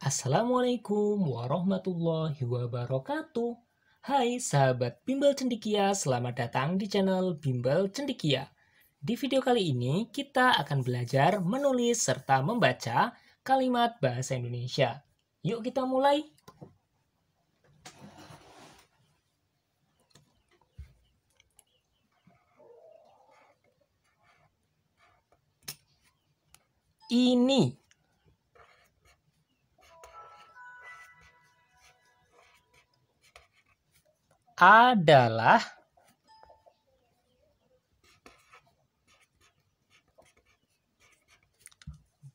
Assalamualaikum warahmatullahi wabarakatuh. Hai sahabat Bimbel Cendikia, selamat datang di channel Bimbel Cendikia. Di video kali ini kita akan belajar menulis serta membaca kalimat bahasa Indonesia. Yuk kita mulai. Ini adalah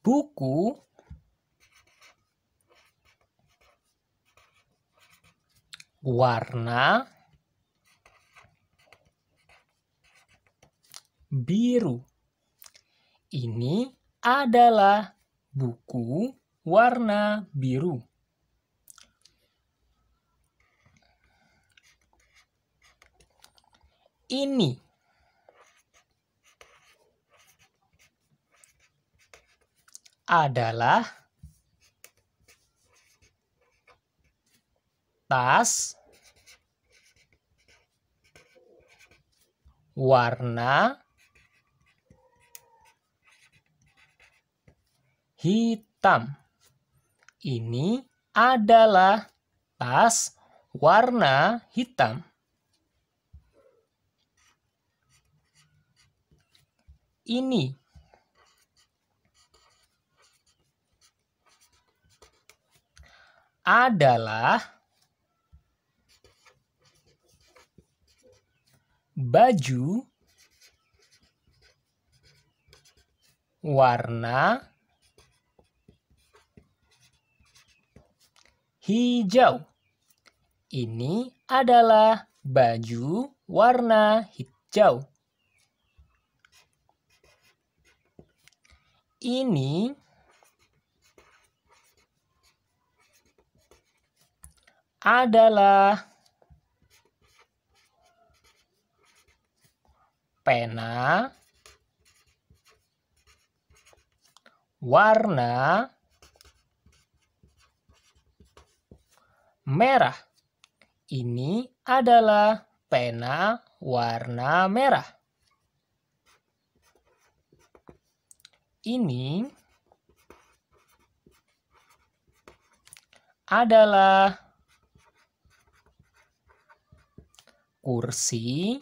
buku warna biru. Ini adalah buku warna biru. ini. adalah tas warna hitam. Ini adalah tas warna hitam. ini. adalah baju warna hijau. Ini adalah baju warna hijau. ini adalah pena warna merah. Ini adalah pena warna merah. ini adalah kursi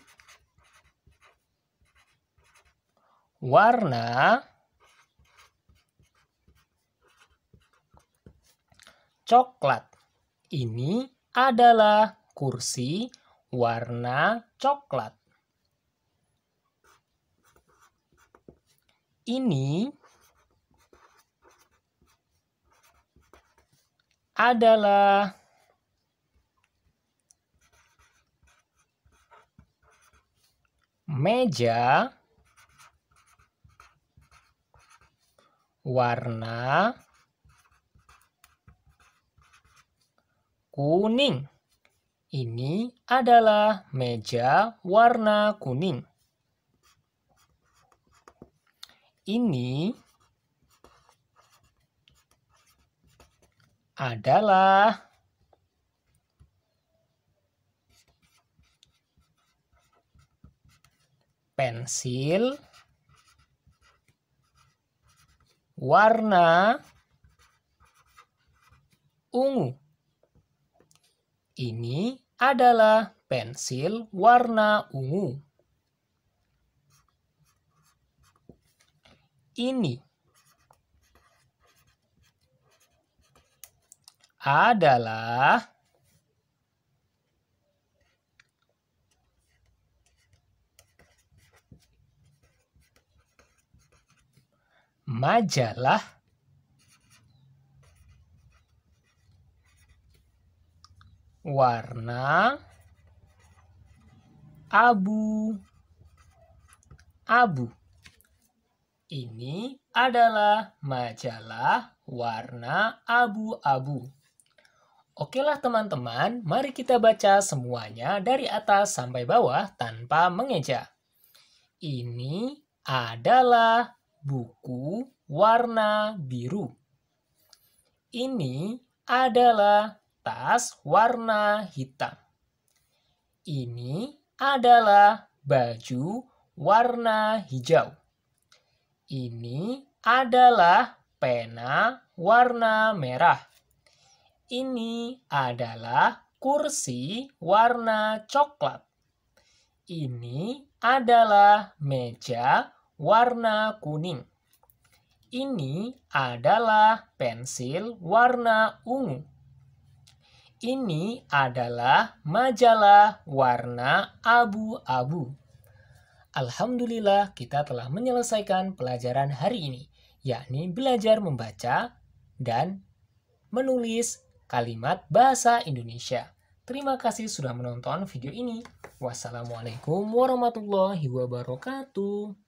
warna coklat. Ini adalah kursi warna coklat. ini adalah meja warna kuning. Ini adalah meja warna kuning. ini adalah pensil warna ungu. Ini adalah pensil warna ungu. ini adalah majalah warna abu abu ini adalah majalah warna abu-abu. Oke lah teman-teman, mari kita baca semuanya dari atas sampai bawah tanpa mengeja. Ini adalah buku warna biru. Ini adalah tas warna hitam. Ini adalah baju warna hijau. Ini adalah pena warna merah. Ini adalah kursi warna coklat. Ini adalah meja warna kuning. Ini adalah pensil warna ungu. Ini adalah majalah warna abu-abu Alhamdulillah kita telah menyelesaikan pelajaran hari ini, yakni belajar membaca dan menulis kalimat bahasa Indonesia. Terima kasih sudah menonton video ini. Wassalamualaikum warahmatullahi wabarakatuh.